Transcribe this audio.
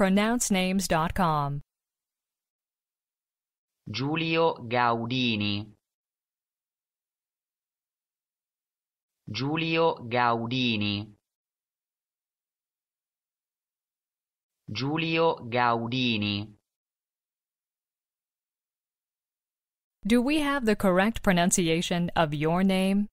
pronouncenames.com. Giulio Gaudini Giulio Gaudini Giulio Gaudini Do we have the correct pronunciation of your name?